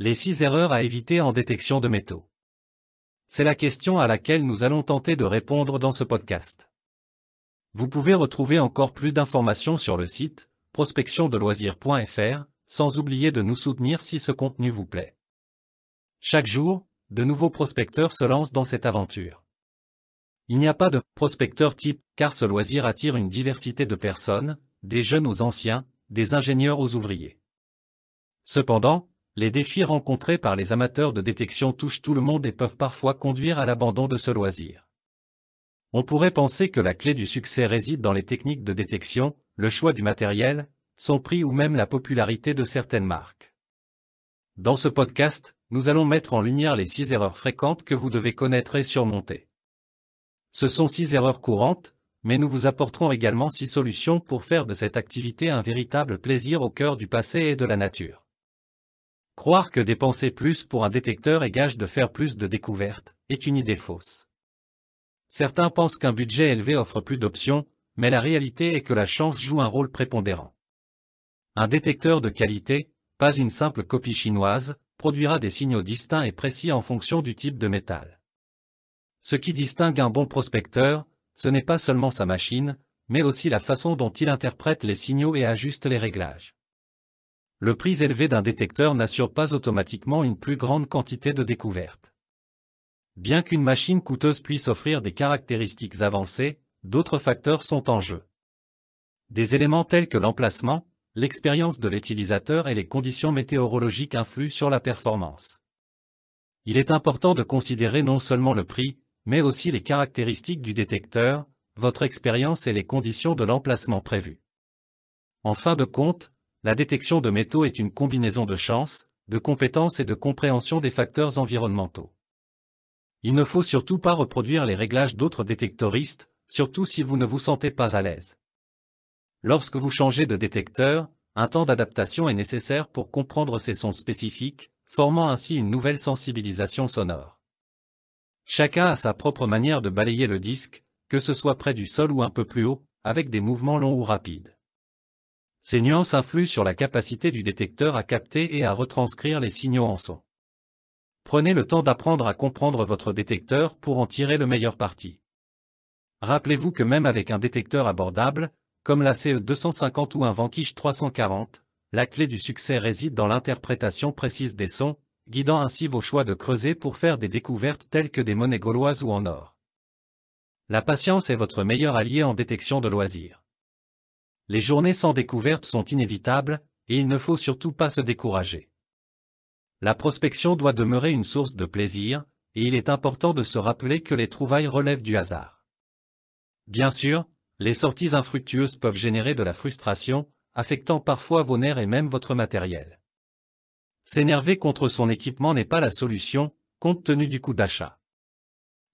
Les six erreurs à éviter en détection de métaux. C'est la question à laquelle nous allons tenter de répondre dans ce podcast. Vous pouvez retrouver encore plus d'informations sur le site prospectiondeloisir.fr sans oublier de nous soutenir si ce contenu vous plaît. Chaque jour, de nouveaux prospecteurs se lancent dans cette aventure. Il n'y a pas de prospecteur type, car ce loisir attire une diversité de personnes, des jeunes aux anciens, des ingénieurs aux ouvriers. Cependant, les défis rencontrés par les amateurs de détection touchent tout le monde et peuvent parfois conduire à l'abandon de ce loisir. On pourrait penser que la clé du succès réside dans les techniques de détection, le choix du matériel, son prix ou même la popularité de certaines marques. Dans ce podcast, nous allons mettre en lumière les six erreurs fréquentes que vous devez connaître et surmonter. Ce sont six erreurs courantes, mais nous vous apporterons également six solutions pour faire de cette activité un véritable plaisir au cœur du passé et de la nature. Croire que dépenser plus pour un détecteur est gage de faire plus de découvertes est une idée fausse. Certains pensent qu'un budget élevé offre plus d'options, mais la réalité est que la chance joue un rôle prépondérant. Un détecteur de qualité, pas une simple copie chinoise, produira des signaux distincts et précis en fonction du type de métal. Ce qui distingue un bon prospecteur, ce n'est pas seulement sa machine, mais aussi la façon dont il interprète les signaux et ajuste les réglages le prix élevé d'un détecteur n'assure pas automatiquement une plus grande quantité de découvertes. Bien qu'une machine coûteuse puisse offrir des caractéristiques avancées, d'autres facteurs sont en jeu. Des éléments tels que l'emplacement, l'expérience de l'utilisateur et les conditions météorologiques influent sur la performance. Il est important de considérer non seulement le prix, mais aussi les caractéristiques du détecteur, votre expérience et les conditions de l'emplacement prévu. En fin de compte, la détection de métaux est une combinaison de chance, de compétences et de compréhension des facteurs environnementaux. Il ne faut surtout pas reproduire les réglages d'autres détectoristes, surtout si vous ne vous sentez pas à l'aise. Lorsque vous changez de détecteur, un temps d'adaptation est nécessaire pour comprendre ces sons spécifiques, formant ainsi une nouvelle sensibilisation sonore. Chacun a sa propre manière de balayer le disque, que ce soit près du sol ou un peu plus haut, avec des mouvements longs ou rapides. Ces nuances influent sur la capacité du détecteur à capter et à retranscrire les signaux en son. Prenez le temps d'apprendre à comprendre votre détecteur pour en tirer le meilleur parti. Rappelez-vous que même avec un détecteur abordable, comme la e CE250 ou un Vanquish 340, la clé du succès réside dans l'interprétation précise des sons, guidant ainsi vos choix de creuser pour faire des découvertes telles que des monnaies gauloises ou en or. La patience est votre meilleur allié en détection de loisirs. Les journées sans découverte sont inévitables, et il ne faut surtout pas se décourager. La prospection doit demeurer une source de plaisir, et il est important de se rappeler que les trouvailles relèvent du hasard. Bien sûr, les sorties infructueuses peuvent générer de la frustration, affectant parfois vos nerfs et même votre matériel. S'énerver contre son équipement n'est pas la solution, compte tenu du coût d'achat.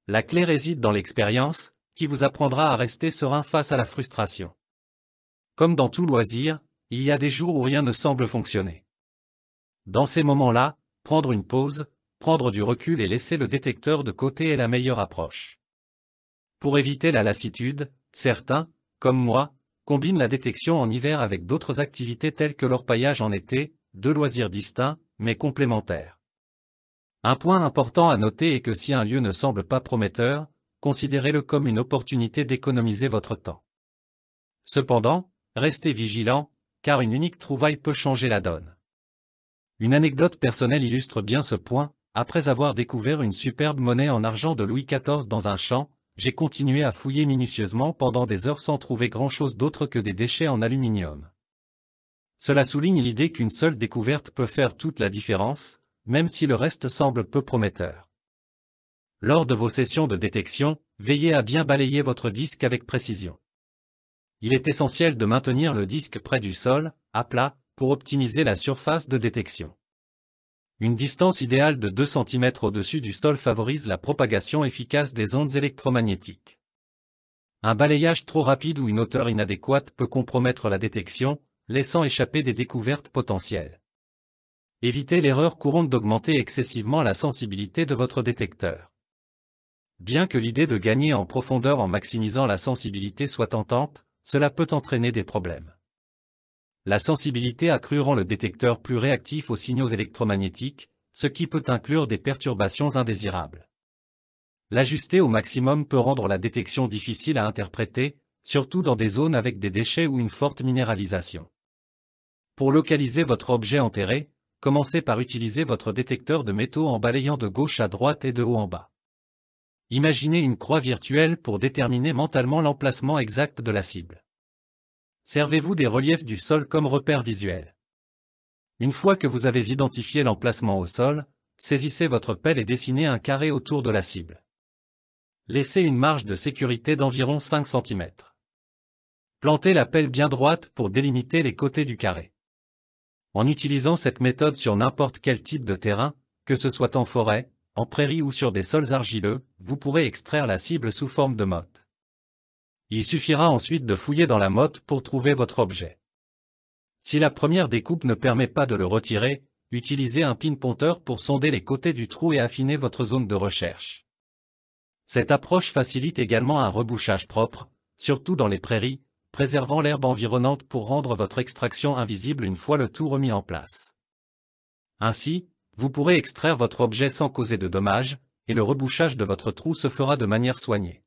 La clé réside dans l'expérience, qui vous apprendra à rester serein face à la frustration. Comme dans tout loisir, il y a des jours où rien ne semble fonctionner. Dans ces moments-là, prendre une pause, prendre du recul et laisser le détecteur de côté est la meilleure approche. Pour éviter la lassitude, certains, comme moi, combinent la détection en hiver avec d'autres activités telles que leur paillage en été, deux loisirs distincts, mais complémentaires. Un point important à noter est que si un lieu ne semble pas prometteur, considérez-le comme une opportunité d'économiser votre temps. Cependant, Restez vigilant, car une unique trouvaille peut changer la donne. Une anecdote personnelle illustre bien ce point, après avoir découvert une superbe monnaie en argent de Louis XIV dans un champ, j'ai continué à fouiller minutieusement pendant des heures sans trouver grand-chose d'autre que des déchets en aluminium. Cela souligne l'idée qu'une seule découverte peut faire toute la différence, même si le reste semble peu prometteur. Lors de vos sessions de détection, veillez à bien balayer votre disque avec précision il est essentiel de maintenir le disque près du sol, à plat, pour optimiser la surface de détection. Une distance idéale de 2 cm au-dessus du sol favorise la propagation efficace des ondes électromagnétiques. Un balayage trop rapide ou une hauteur inadéquate peut compromettre la détection, laissant échapper des découvertes potentielles. Évitez l'erreur courante d'augmenter excessivement la sensibilité de votre détecteur. Bien que l'idée de gagner en profondeur en maximisant la sensibilité soit tentante, cela peut entraîner des problèmes. La sensibilité accrue rend le détecteur plus réactif aux signaux électromagnétiques, ce qui peut inclure des perturbations indésirables. L'ajuster au maximum peut rendre la détection difficile à interpréter, surtout dans des zones avec des déchets ou une forte minéralisation. Pour localiser votre objet enterré, commencez par utiliser votre détecteur de métaux en balayant de gauche à droite et de haut en bas. Imaginez une croix virtuelle pour déterminer mentalement l'emplacement exact de la cible. Servez-vous des reliefs du sol comme repère visuel. Une fois que vous avez identifié l'emplacement au sol, saisissez votre pelle et dessinez un carré autour de la cible. Laissez une marge de sécurité d'environ 5 cm. Plantez la pelle bien droite pour délimiter les côtés du carré. En utilisant cette méthode sur n'importe quel type de terrain, que ce soit en forêt, en prairie ou sur des sols argileux, vous pourrez extraire la cible sous forme de motte. Il suffira ensuite de fouiller dans la motte pour trouver votre objet. Si la première découpe ne permet pas de le retirer, utilisez un pin-ponteur pour sonder les côtés du trou et affiner votre zone de recherche. Cette approche facilite également un rebouchage propre, surtout dans les prairies, préservant l'herbe environnante pour rendre votre extraction invisible une fois le tout remis en place. Ainsi, vous pourrez extraire votre objet sans causer de dommages, et le rebouchage de votre trou se fera de manière soignée.